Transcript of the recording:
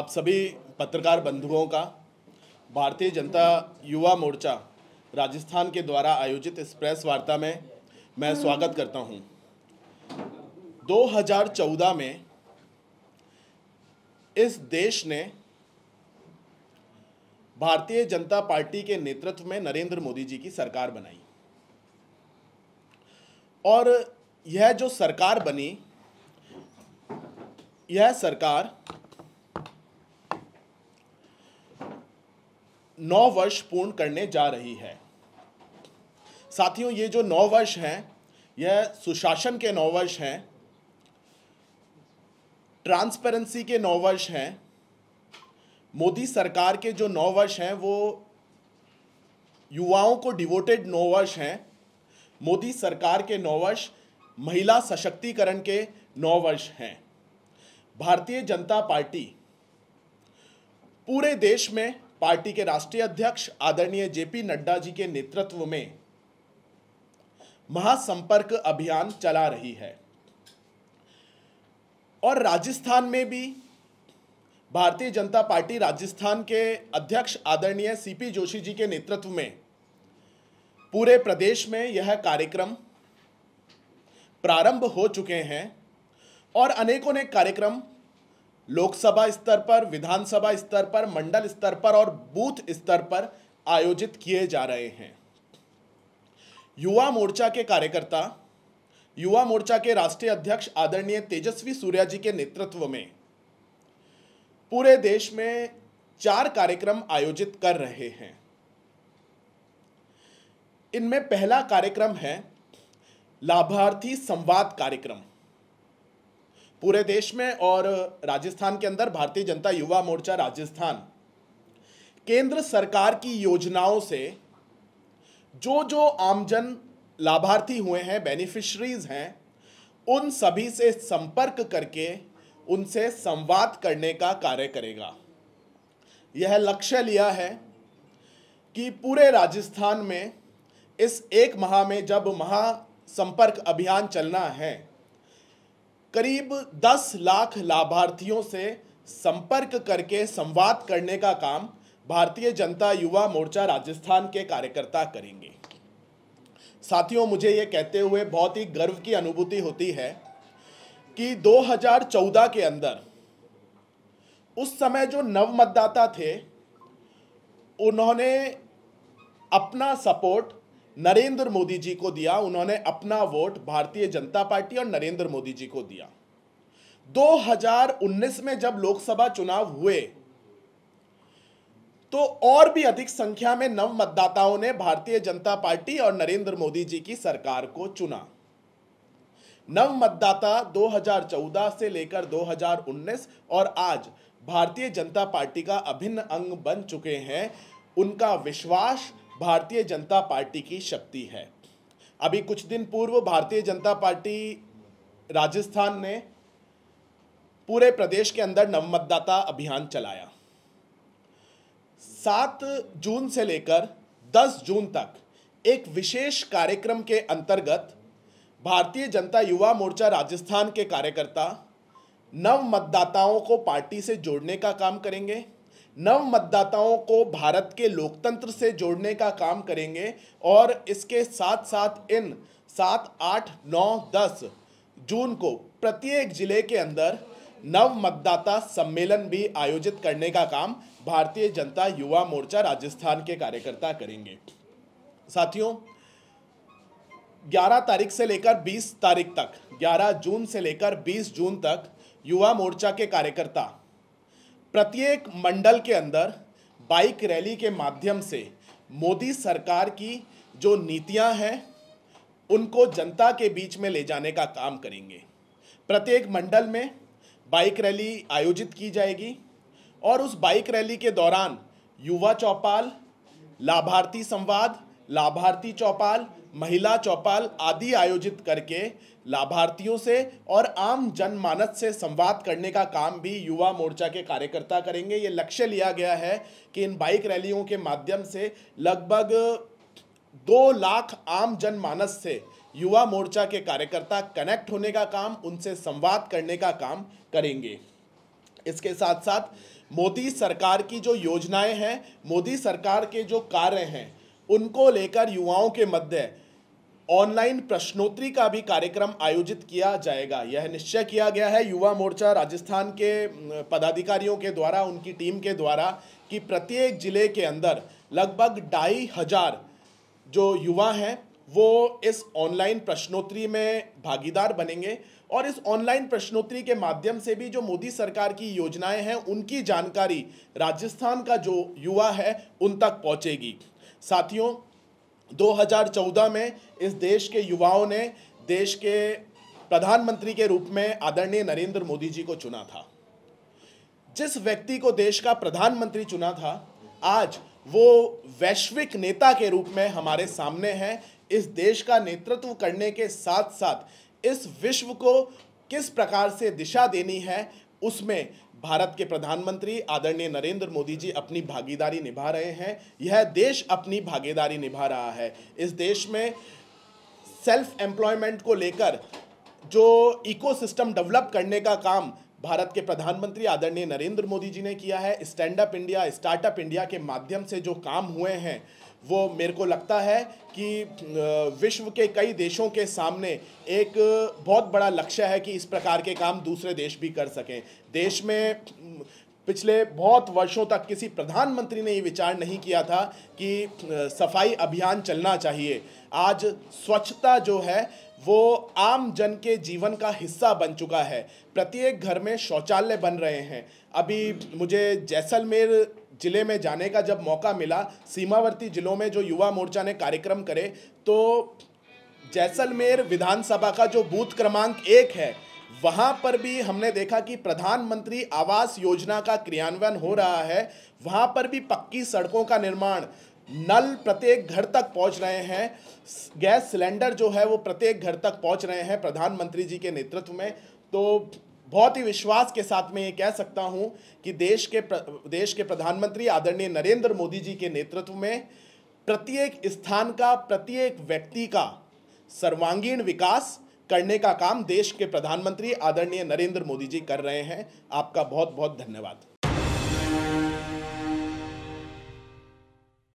आप सभी पत्रकार बंधुओं का भारतीय जनता युवा मोर्चा राजस्थान के द्वारा आयोजित इस प्रेस वार्ता में मैं स्वागत करता हूं। 2014 में इस देश ने भारतीय जनता पार्टी के नेतृत्व में नरेंद्र मोदी जी की सरकार बनाई और यह जो सरकार बनी यह सरकार नौ वर्ष पूर्ण करने जा रही है साथियों ये जो नौ वर्ष हैं यह सुशासन के नौ वर्ष हैं ट्रांसपेरेंसी के नौ वर्ष हैं मोदी सरकार के जो नौ वर्ष हैं वो युवाओं को डिवोटेड नौ वर्ष हैं मोदी सरकार के नौ वर्ष महिला सशक्तिकरण के नौ वर्ष हैं भारतीय जनता पार्टी पूरे देश में पार्टी के राष्ट्रीय अध्यक्ष आदरणीय जेपी नड्डा जी के नेतृत्व में महासंपर्क अभियान चला रही है और राजस्थान में भी भारतीय जनता पार्टी राजस्थान के अध्यक्ष आदरणीय सीपी जोशी जी के नेतृत्व में पूरे प्रदेश में यह कार्यक्रम प्रारंभ हो चुके हैं और अनेकों ने कार्यक्रम लोकसभा स्तर पर विधानसभा स्तर पर मंडल स्तर पर और बूथ स्तर पर आयोजित किए जा रहे हैं युवा मोर्चा के कार्यकर्ता युवा मोर्चा के राष्ट्रीय अध्यक्ष आदरणीय तेजस्वी सूर्या जी के नेतृत्व में पूरे देश में चार कार्यक्रम आयोजित कर रहे हैं इनमें पहला कार्यक्रम है लाभार्थी संवाद कार्यक्रम पूरे देश में और राजस्थान के अंदर भारतीय जनता युवा मोर्चा राजस्थान केंद्र सरकार की योजनाओं से जो जो आमजन लाभार्थी हुए हैं बेनिफिशरीज हैं उन सभी से संपर्क करके उनसे संवाद करने का कार्य करेगा यह लक्ष्य लिया है कि पूरे राजस्थान में इस एक माह में जब महासंपर्क अभियान चलना है करीब 10 लाख लाभार्थियों से संपर्क करके संवाद करने का काम भारतीय जनता युवा मोर्चा राजस्थान के कार्यकर्ता करेंगे साथियों मुझे ये कहते हुए बहुत ही गर्व की अनुभूति होती है कि 2014 के अंदर उस समय जो नव मतदाता थे उन्होंने अपना सपोर्ट नरेंद्र मोदी जी को दिया उन्होंने अपना वोट भारतीय जनता पार्टी और नरेंद्र मोदी जी को दिया 2019 में जब लोकसभा चुनाव हुए तो और भी अधिक संख्या में नव मतदाताओं ने भारतीय जनता पार्टी और नरेंद्र मोदी जी की सरकार को चुना नव मतदाता 2014 से लेकर 2019 और आज भारतीय जनता पार्टी का अभिन्न अंग बन चुके हैं उनका विश्वास भारतीय जनता पार्टी की शक्ति है अभी कुछ दिन पूर्व भारतीय जनता पार्टी राजस्थान ने पूरे प्रदेश के अंदर नवमतदाता अभियान चलाया सात जून से लेकर दस जून तक एक विशेष कार्यक्रम के अंतर्गत भारतीय जनता युवा मोर्चा राजस्थान के कार्यकर्ता नव मतदाताओं को पार्टी से जोड़ने का काम करेंगे नव मतदाताओं को भारत के लोकतंत्र से जोड़ने का काम करेंगे और इसके साथ साथ इन सात आठ नौ दस जून को प्रत्येक जिले के अंदर नव मतदाता सम्मेलन भी आयोजित करने का काम भारतीय जनता युवा मोर्चा राजस्थान के कार्यकर्ता करेंगे साथियों 11 तारीख से लेकर 20 तारीख तक 11 जून से लेकर 20 जून तक युवा मोर्चा के कार्यकर्ता प्रत्येक मंडल के अंदर बाइक रैली के माध्यम से मोदी सरकार की जो नीतियां हैं उनको जनता के बीच में ले जाने का काम करेंगे प्रत्येक मंडल में बाइक रैली आयोजित की जाएगी और उस बाइक रैली के दौरान युवा चौपाल लाभार्थी संवाद लाभार्थी चौपाल महिला चौपाल आदि आयोजित करके लाभार्थियों से और आम जनमानस से संवाद करने का काम भी युवा मोर्चा के कार्यकर्ता करेंगे ये लक्ष्य लिया गया है कि इन बाइक रैलियों के माध्यम से लगभग दो लाख आम जनमानस से युवा मोर्चा के कार्यकर्ता कनेक्ट होने का काम उनसे संवाद करने का काम करेंगे इसके साथ साथ मोदी सरकार की जो योजनाएं हैं मोदी सरकार के जो कार्य हैं उनको लेकर युवाओं के मध्य ऑनलाइन प्रश्नोत्तरी का भी कार्यक्रम आयोजित किया जाएगा यह निश्चय किया गया है युवा मोर्चा राजस्थान के पदाधिकारियों के द्वारा उनकी टीम के द्वारा कि प्रत्येक जिले के अंदर लगभग ढाई हजार जो युवा हैं वो इस ऑनलाइन प्रश्नोत्तरी में भागीदार बनेंगे और इस ऑनलाइन प्रश्नोत्तरी के माध्यम से भी जो मोदी सरकार की योजनाएं हैं उनकी जानकारी राजस्थान का जो युवा है उन तक पहुंचेगी साथियों 2014 में इस देश के युवाओं ने देश के प्रधानमंत्री के रूप में आदरणीय नरेंद्र मोदी जी को चुना था जिस व्यक्ति को देश का प्रधानमंत्री चुना था आज वो वैश्विक नेता के रूप में हमारे सामने है इस देश का नेतृत्व करने के साथ साथ इस विश्व को किस प्रकार से दिशा देनी है उसमें भारत के प्रधानमंत्री आदरणीय नरेंद्र मोदी जी अपनी भागीदारी निभा रहे हैं यह देश अपनी भागीदारी निभा रहा है इस देश में सेल्फ एम्प्लॉयमेंट को लेकर जो इकोसिस्टम डेवलप करने का काम भारत के प्रधानमंत्री आदरणीय नरेंद्र मोदी जी ने किया है stand up India startup India के माध्यम से जो काम हुए हैं वो मेरे को लगता है कि विश्व के कई देशों के सामने एक बहुत बड़ा लक्ष्य है कि इस प्रकार के काम दूसरे देश भी कर सकें देश में पिछले बहुत वर्षों तक किसी प्रधानमंत्री ने ये विचार नहीं किया था कि सफाई अभियान चलना चाहिए आज स्वच्छता जो है वो आम जन के जीवन का हिस्सा बन चुका है प्रत्येक घर में शौचालय बन रहे हैं अभी मुझे जैसलमेर जिले में जाने का जब मौका मिला सीमावर्ती जिलों में जो युवा मोर्चा ने कार्यक्रम करे तो जैसलमेर विधानसभा का जो बूथ क्रमांक एक है वहाँ पर भी हमने देखा कि प्रधानमंत्री आवास योजना का क्रियान्वयन हो रहा है वहाँ पर भी पक्की सड़कों का निर्माण नल प्रत्येक घर तक पहुंच रहे हैं गैस सिलेंडर जो है वो प्रत्येक घर तक पहुंच रहे हैं प्रधानमंत्री जी के नेतृत्व में तो बहुत ही विश्वास के साथ मैं ये कह सकता हूँ कि देश के देश के प्रधानमंत्री आदरणीय नरेंद्र मोदी जी के नेतृत्व में प्रत्येक स्थान का प्रत्येक व्यक्ति का सर्वांगीण विकास करने का काम देश के प्रधानमंत्री आदरणीय नरेंद्र मोदी जी कर रहे हैं आपका बहुत बहुत धन्यवाद